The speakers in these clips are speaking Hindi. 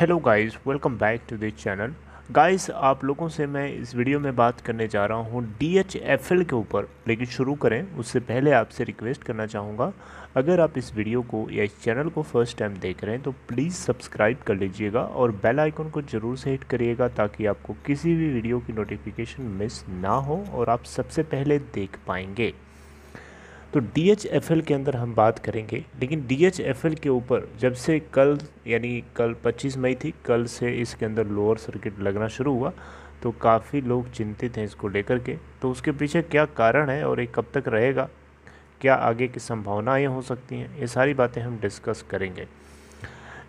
hello guys welcome back to this channel guys आप लोगों से मैं इस वीडियो में बात करने जा रहा हूँ डी एच एफ एल के ऊपर लेकिन शुरू करें उससे पहले आपसे रिक्वेस्ट करना चाहूँगा अगर आप इस वीडियो को या इस चैनल को फर्स्ट टाइम देख रहे हैं तो प्लीज़ सब्सक्राइब कर लीजिएगा और बेल आइकन को ज़रूर से हिट करिएगा ताकि आपको किसी भी वीडियो की नोटिफिकेशन मिस ना हो और आप सबसे पहले देख पाएंगे तो डी के अंदर हम बात करेंगे लेकिन डी के ऊपर जब से कल यानी कल 25 मई थी कल से इसके अंदर लोअर सर्किट लगना शुरू हुआ तो काफ़ी लोग चिंतित हैं इसको लेकर के तो उसके पीछे क्या कारण है और ये कब तक रहेगा क्या आगे की संभावनाएँ हो सकती हैं ये सारी बातें हम डिस्कस करेंगे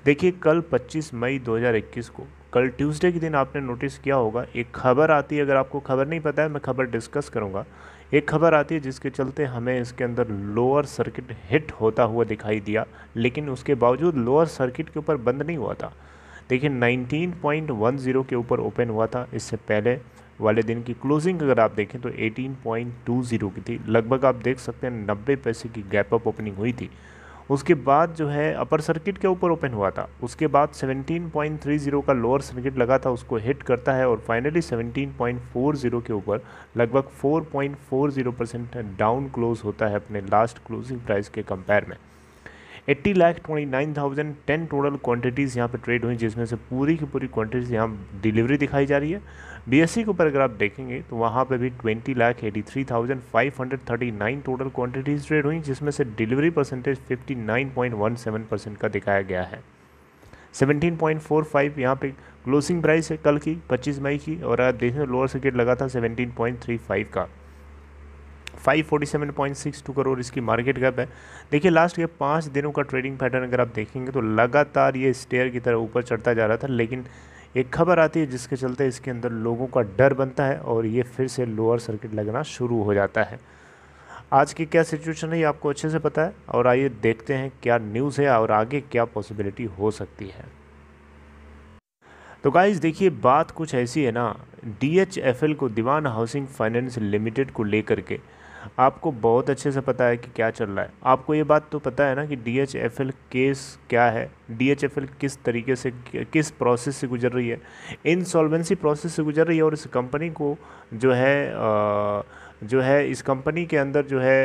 देखिए कल 25 मई 2021 को कल ट्यूसडे के दिन आपने नोटिस किया होगा एक खबर आती है अगर आपको खबर नहीं पता है मैं खबर डिस्कस करूँगा एक खबर आती है जिसके चलते हमें इसके अंदर लोअर सर्किट हिट होता हुआ दिखाई दिया लेकिन उसके बावजूद लोअर सर्किट के ऊपर बंद नहीं हुआ था देखिए 19.10 के ऊपर ओपन हुआ था इससे पहले वाले दिन की क्लोजिंग अगर आप देखें तो 18.20 की थी लगभग आप देख सकते हैं 90 पैसे की गैप अप ओपनिंग हुई थी उसके बाद जो है अपर सर्किट के ऊपर ओपन हुआ था उसके बाद 17.30 का लोअर सर्किट लगा था उसको हिट करता है और फाइनली 17.40 के ऊपर लगभग 4.40 परसेंट डाउन क्लोज होता है अपने लास्ट क्लोजिंग प्राइस के कंपेयर में eighty lakh twenty nine thousand ten total quantities यहाँ पे ट्रेड हुई जिसमें से पूरी की पूरी क्वांटिटीज़ यहाँ डिलीवरी दिखाई जा रही है बीएससी e के ऊपर अगर आप देखेंगे तो वहाँ पर भी twenty lakh eighty three thousand five hundred thirty nine total quantities trade हुई जिसमें से delivery percentage fifty nine point one seven percent का दिखाया गया है सेवनटीन पॉइंट फोर फाइव यहाँ पे क्लोजिंग प्राइस है कल की पच्चीस मई की और आप देखें लोअर सर्किट लगा था सेवनटीन पॉइंट थ्री फाइव का 547.62 करोड़ इसकी मार्केट कैप है देखिए लास्ट के पाँच दिनों का ट्रेडिंग पैटर्न अगर आप देखेंगे तो लगातार ये स्टेयर की तरह ऊपर चढ़ता जा रहा था लेकिन एक खबर आती है जिसके चलते इसके अंदर लोगों का डर बनता है और ये फिर से लोअर सर्किट लगना शुरू हो जाता है आज की क्या सिचुएशन है ये आपको अच्छे से पता है और आइए देखते हैं क्या न्यूज़ है और आगे क्या पॉसिबिलिटी हो सकती है तो गाइज देखिए बात कुछ ऐसी है ना डी को दीवान हाउसिंग फाइनेंस लिमिटेड को लेकर के आपको बहुत अच्छे से पता है कि क्या चल रहा है आपको ये बात तो पता है ना कि D H F L case क्या है डी एच एफ एल किस तरीके से किस प्रोसेस से गुजर रही है इनसॉल्वेंसी प्रोसेस से गुजर रही है और इस कंपनी को जो है आ, जो है इस कंपनी के अंदर जो है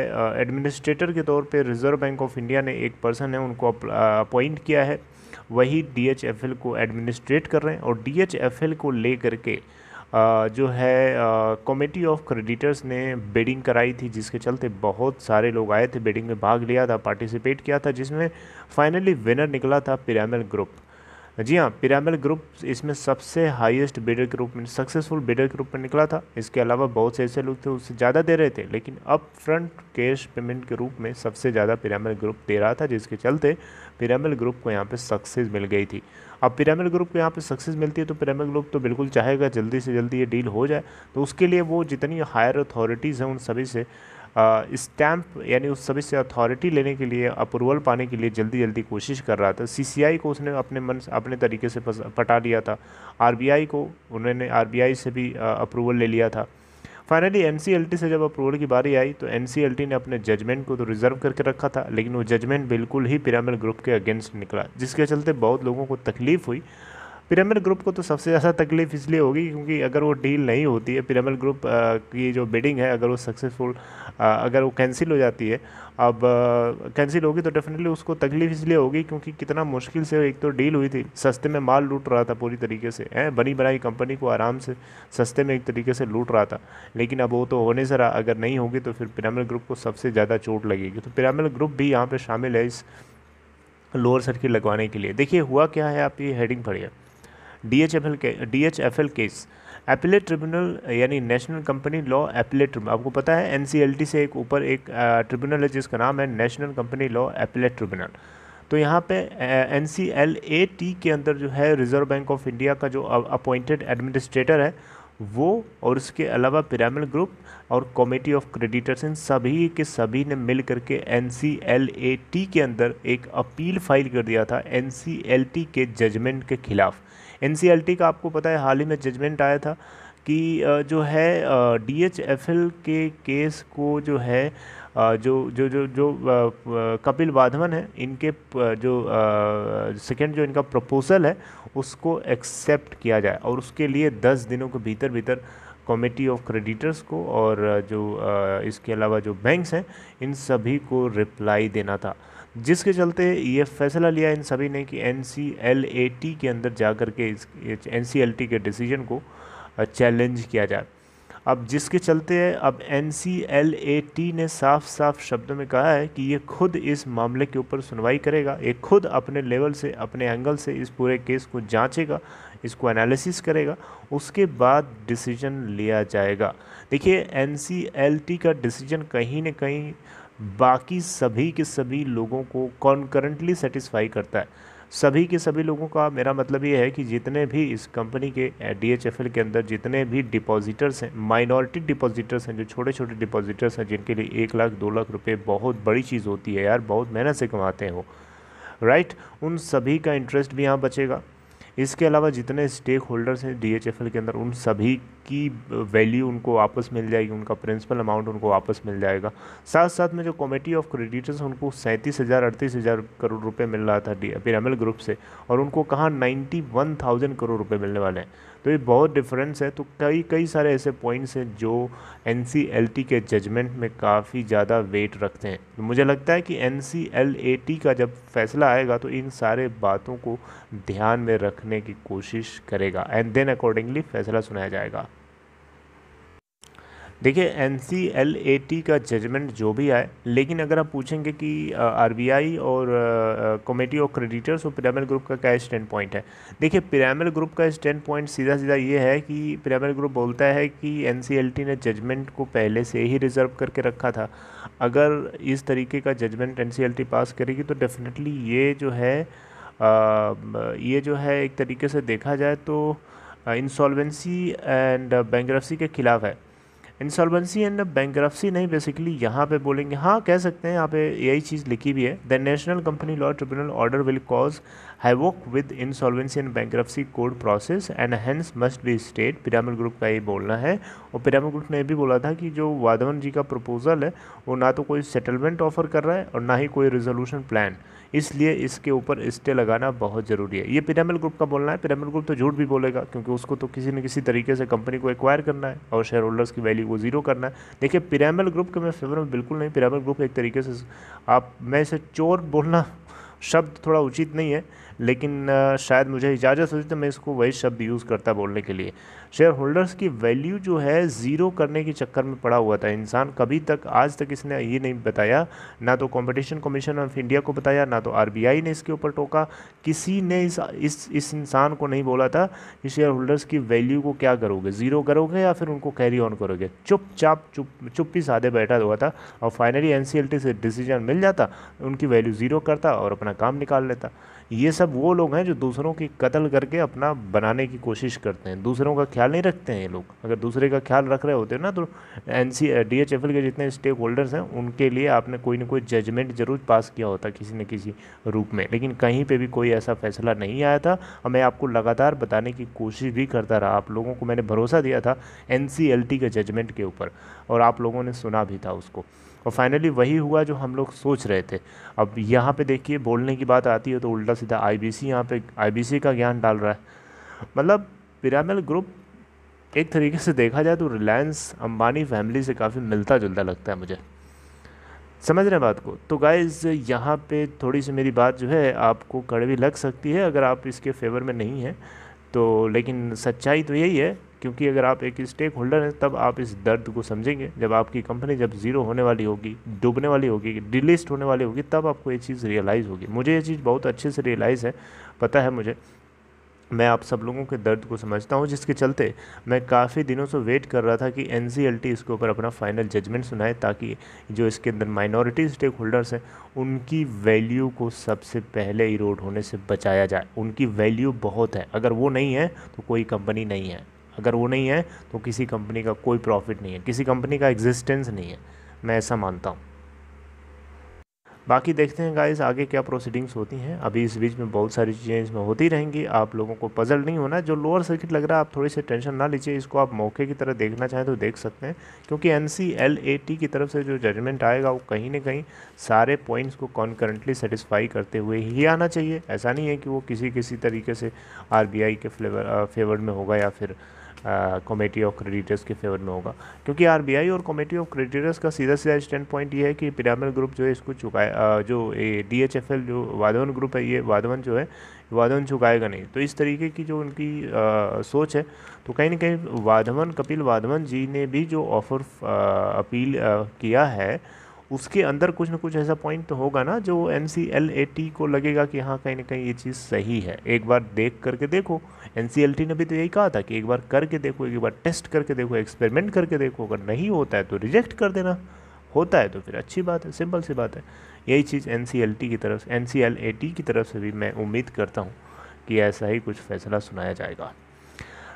एडमिनिस्ट्रेटर के तौर पे रिज़र्व बैंक ऑफ इंडिया ने एक पर्सन है उनको अपॉइंट किया है वही डी को एडमिनिस्ट्रेट कर रहे हैं और डी को ले करके जो है कमेटी ऑफ क्रेडिटर्स ने बेडिंग कराई थी जिसके चलते बहुत सारे लोग आए थे बेडिंग में भाग लिया था पार्टिसिपेट किया था जिसमें फाइनली विनर निकला था पिरामल ग्रुप जी हाँ पिरामिल ग्रुप इसमें सबसे हाईएस्ट बिडर के रूप में सक्सेसफुल बिडर के रूप में निकला था इसके अलावा बहुत से ऐसे लोग थे उससे ज़्यादा दे रहे थे लेकिन अब फ्रंट कैश पेमेंट के रूप में सबसे ज़्यादा पिरामिल ग्रुप दे रहा था जिसके चलते पिरामिल ग्रुप को यहाँ पे सक्सेस मिल गई थी अब पिरामिल ग्रुप को यहाँ पर सक्सेस मिलती है तो पिरामिल ग्रुप तो बिल्कुल चाहेगा जल्दी से जल्दी ये डील हो जाए तो उसके लिए वो जितनी हायर अथॉरिटीज़ हैं उन सभी से स्टैम्प यानी उस सभी से अथॉरिटी लेने के लिए अप्रूवल पाने के लिए जल्दी जल्दी कोशिश कर रहा था सीसीआई को उसने अपने मन अपने तरीके से पटा लिया था आरबीआई को उन्होंने आरबीआई से भी अप्रूवल ले लिया था फाइनली एन से जब अप्रूवल की बारी आई तो एन ने अपने जजमेंट को तो रिजर्व करके रखा था लेकिन वो जजमेंट बिल्कुल ही पिरामिड ग्रुप के अगेंस्ट निकला जिसके चलते बहुत लोगों को तकलीफ हुई पिरामिड ग्रुप को तो सबसे ज़्यादा तकलीफ इसलिए होगी क्योंकि अगर वो डील नहीं होती है पिरामिड ग्रुप की जो बिडिंग है अगर वो सक्सेसफुल अगर वो कैंसिल हो जाती है अब कैंसिल होगी तो डेफिनेटली उसको तकलीफ इसलिए होगी क्योंकि कितना मुश्किल से एक तो डील हुई थी सस्ते में माल लूट रहा था पूरी तरीके से है बनी बनाई कंपनी को आराम से सस्ते में एक तरीके से लूट रहा था लेकिन अब वो तो होने से रहा अगर नहीं होगी तो फिर पिरामिड ग्रुप को सबसे ज़्यादा चोट लगेगी तो पिरामिड ग्रुप भी यहाँ पर शामिल है इस लोअर सर्किट लगवाने के लिए देखिए हुआ क्या है आप ये हेडिंग पढ़िए डी एच एफ एल के D H F L case appellate tribunal यानी national company law appellate tribunal आपको पता है एन सी एल टी से एक ऊपर एक ट्रिब्यूनल है जिसका नाम है national company law appellate tribunal तो यहाँ पे N C L A T के अंदर जो है रिजर्व बैंक ऑफ इंडिया का जो अपॉइंटेड एडमिनिस्ट्रेटर है वो और उसके अलावा पिरामिड ग्रुप और कमेटी ऑफ क्रेडिटर्स इन सभी के सभी ने मिल करके N C L A T के अंदर एक अपील फाइल कर दिया था एन सी एल टी के जजमेंट के खिलाफ़ एन का आपको पता है हाल ही में जजमेंट आया था कि जो है डी एच एफ एल के केस को जो है जो जो जो जो कपिल वाधवन है इनके जो सेकंड जो इनका प्रपोज़ल है उसको एक्सेप्ट किया जाए और उसके लिए दस दिनों के भीतर भीतर कमेटी ऑफ क्रेडिटर्स को और जो इसके अलावा जो बैंक्स हैं इन सभी को रिप्लाई देना था जिसके चलते ये फैसला लिया इन सभी ने कि एन के अंदर जा कर के एन के डिसीजन को चैलेंज किया जाए अब जिसके चलते अब एन ने साफ साफ शब्द में कहा है कि ये खुद इस मामले के ऊपर सुनवाई करेगा ये खुद अपने लेवल से अपने एंगल से इस पूरे केस को जांचेगा इसको एनालिसिस करेगा उसके बाद डिसीजन लिया जाएगा देखिए एन का डिसीजन कहीं ना कहीं बाकी सभी के सभी लोगों को कॉन्करेंटली सेटिस्फाई करता है सभी के सभी लोगों का मेरा मतलब ये है कि जितने भी इस कंपनी के डी के अंदर जितने भी डिपॉजिटर्स हैं माइनॉरिटी डिपॉजिटर्स हैं जो छोटे छोटे डिपॉजिटर्स हैं जिनके लिए एक लाख दो लाख रुपये बहुत बड़ी चीज़ होती है यार बहुत मेहनत से कमाते हैं वो राइट उन सभी का इंटरेस्ट भी यहाँ बचेगा इसके अलावा जितने स्टेक होल्डर्स हैं डी के अंदर उन सभी की वैल्यू उनको वापस मिल जाएगी उनका प्रिंसिपल अमाउंट उनको वापस मिल जाएगा साथ साथ में जो कमेटी ऑफ क्रेडिटर्स उनको सैंतीस हज़ार अड़तीस हज़ार करोड़ रुपए मिल रहा था डी पिरामिल ग्रुप से और उनको कहाँ नाइन्टी वन थाउजेंड करोड़ रुपए मिलने वाले हैं तो ये बहुत डिफरेंस है तो कई कई सारे ऐसे पॉइंट्स हैं जो एन के जजमेंट में काफ़ी ज़्यादा वेट रखते हैं तो मुझे लगता है कि एन का जब फैसला आएगा तो इन सारे बातों को ध्यान में रखने की कोशिश करेगा एंड देन अकॉर्डिंगली फैसला सुनाया जाएगा देखिए N C L A T का जजमेंट जो भी आए लेकिन अगर आप पूछेंगे कि आर बी आई और कमेटी ऑफ क्रेडिटर्स और पिरामल ग्रुप का क्या स्टैंड पॉइंट है देखिए पिरामल ग्रुप का स्टैंड पॉइंट सीधा सीधा ये है कि पिरामल ग्रुप बोलता है कि एन सी एल टी ने जजमेंट को पहले से ही रिज़र्व करके रखा था अगर इस तरीके का judgement N C L T pass करेगी तो डेफिनेटली ये जो है आ, ये जो है एक तरीके से देखा जाए तो इंसॉल्वेंसी एंड बैंक्रप्सी के ख़िलाफ़ है इंसॉल्वेंसी एंड बैंक्रप्सी नहीं बेसिकली यहाँ पे बोलेंगे हाँ कह सकते हैं यहाँ पे यही चीज़ लिखी भी है the national company law tribunal order will cause havoc with insolvency and bankruptcy code process and hence must be state Piramal group का ये बोलना है और पिरामिड ग्रुप ने भी बोला था कि जो वाधवन जी का प्रपोज़ल है वो ना तो कोई सेटलमेंट ऑफर कर रहा है और ना ही कोई रिजोल्यूशन प्लान इसलिए इसके ऊपर स्टे लगाना बहुत ज़रूरी है ये पिरामिड ग्रुप का बोलना है पिरामिड ग्रुप तो झूठ भी बोलेगा क्योंकि उसको तो किसी न किसी तरीके से कंपनी को एक्वायर करना है और शेयर होल्डर्स की वैल्यू को ज़ीरो करना है देखिए पिरामिड ग्रुप के मैं फेवर में बिल्कुल नहीं पिरामिड ग्रुप एक तरीके से आप मैं इसे चोर बोलना शब्द थोड़ा उचित नहीं है लेकिन शायद मुझे इजाज़त होती तो मैं इसको वही शब्द यूज़ करता बोलने के लिए शेयर होल्डर्स की वैल्यू जो है ज़ीरो करने के चक्कर में पड़ा हुआ था इंसान कभी तक आज तक इसने ये नहीं बताया ना तो कंपटीशन कमीशन ऑफ इंडिया को बताया ना तो आर ने इसके ऊपर टोका किसी ने इस इस इस इंसान को नहीं बोला था कि शेयर होल्डर्स की वैल्यू को क्या करोगे ज़ीरो करोगे या फिर उनको कैरी ऑन करोगे चुपचाप चुप चुप ही साधे बैठा हुआ था और फाइनली एन से डिसीजन मिल जाता उनकी वैल्यू ज़ीरो करता और अपना काम निकाल लेता ये सब वो लोग हैं जो दूसरों की कत्ल करके अपना बनाने की कोशिश करते हैं दूसरों का ख्याल नहीं रखते हैं ये लोग अगर दूसरे का ख्याल रख रहे होते हैं ना तो N C D H F L के जितने स्टेक होल्डर्स हैं उनके लिए आपने कोई ना कोई जजमेंट जरूर पास किया होता किसी न किसी रूप में लेकिन कहीं पर भी कोई ऐसा फैसला नहीं आया था और मैं आपको लगातार बताने की कोशिश भी करता रहा आप लोगों को मैंने भरोसा दिया था एन सी एल टी के जजमेंट के ऊपर और आप लोगों ने सुना भी था उसको और फाइनली वही हुआ जो हम लोग सोच रहे थे अब यहाँ पे देखिए बोलने की बात आती है तो उल्टा सीधा आईबीसी यहाँ पे आईबीसी का ज्ञान डाल रहा है मतलब पिरामिल ग्रुप एक तरीके से देखा जाए तो रिलायंस अंबानी फैमिली से काफ़ी मिलता जुलता लगता है मुझे समझ रहे हैं बात को तो गाइज यहाँ पे थोड़ी सी मेरी बात जो है आपको कड़वी लग सकती है अगर आप इसके फेवर में नहीं हैं तो लेकिन सच्चाई तो यही है क्योंकि अगर आप एक स्टेक होल्डर हैं तब आप इस दर्द को समझेंगे जब आपकी कंपनी जब ज़ीरो होने वाली होगी डूबने वाली होगी डिलिस्ट होने वाली होगी तब आपको ये चीज़ रियलाइज़ होगी मुझे ये चीज़ बहुत अच्छे से रियलाइज़ है पता है मुझे मैं आप सब लोगों के दर्द को समझता हूँ जिसके चलते मैं काफ़ी दिनों से वेट कर रहा था कि एन इसके ऊपर अपना फाइनल जजमेंट सुनाए ताकि जो इसके अंदर माइनॉरिटी स्टेक होल्डर्स हैं उनकी वैल्यू को सबसे पहले इरोड होने से बचाया जाए उनकी वैल्यू बहुत है अगर वो नहीं है तो कोई कंपनी नहीं है अगर वो नहीं है तो किसी कंपनी का कोई प्रॉफिट नहीं है किसी कंपनी का एग्जिस्टेंस नहीं है मैं ऐसा मानता हूँ बाकी देखते हैं गाइस आगे क्या प्रोसीडिंग्स होती हैं अभी इस बीच में बहुत सारी चीज़ें इसमें होती रहेंगी आप लोगों को पजल नहीं होना जो लोअर सर्किट लग रहा है आप थोड़ी सी टेंशन ना लीजिए इसको आप मौके की तरह देखना चाहें तो देख सकते हैं क्योंकि एन की तरफ से जो जजमेंट आएगा वो कहीं ना कहीं सारे पॉइंट्स को कॉन्करेंटली सेटिस्फाई करते हुए ही आना चाहिए ऐसा नहीं है कि वो किसी किसी तरीके से आर के फ्लेवर फेवर uh, में होगा या फिर कमेटी ऑफ क्रेडिटर्स के फेवर में होगा क्योंकि आरबीआई और कमेटी ऑफ क्रेडिटर्स का सीधा सीधा स्टैंड पॉइंट ये है कि पिरामिड ग्रुप जो है इसको चुकाए uh, जो डी एच एफ एल जो वाधवन ग्रुप है ये वाधवन जो है वाधवन चुकाएगा नहीं तो इस तरीके की जो उनकी आ, uh, सोच है तो कहीं ना कहीं वाधवन कपिल वाधवन जी ने भी जो ऑफर अपील आ, किया है उसके अंदर कुछ ना कुछ ऐसा पॉइंट तो होगा ना जो N C L A T को लगेगा कि हाँ कहीं ना कहीं ये चीज़ सही है एक बार देख करके देखो एन ने भी तो यही कहा था कि एक बार करके देखो एक बार टेस्ट करके देखो एक्सपेरिमेंट करके देखो अगर नहीं होता है तो रिजेक्ट कर देना होता है तो फिर अच्छी बात है सिंपल सी बात है यही चीज़ एन की तरफ से एन की तरफ से भी मैं उम्मीद करता हूँ कि ऐसा ही कुछ फैसला सुनाया जाएगा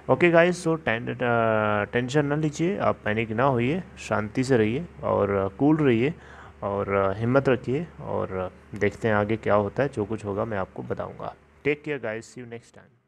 ओके गाइस सो टेंशन ना लीजिए आप पैनिक ना होइए शांति से रहिए और कूल रहिए और हिम्मत रखिए और देखते हैं आगे क्या होता है जो कुछ होगा मैं आपको बताऊंगा take care guys see you next time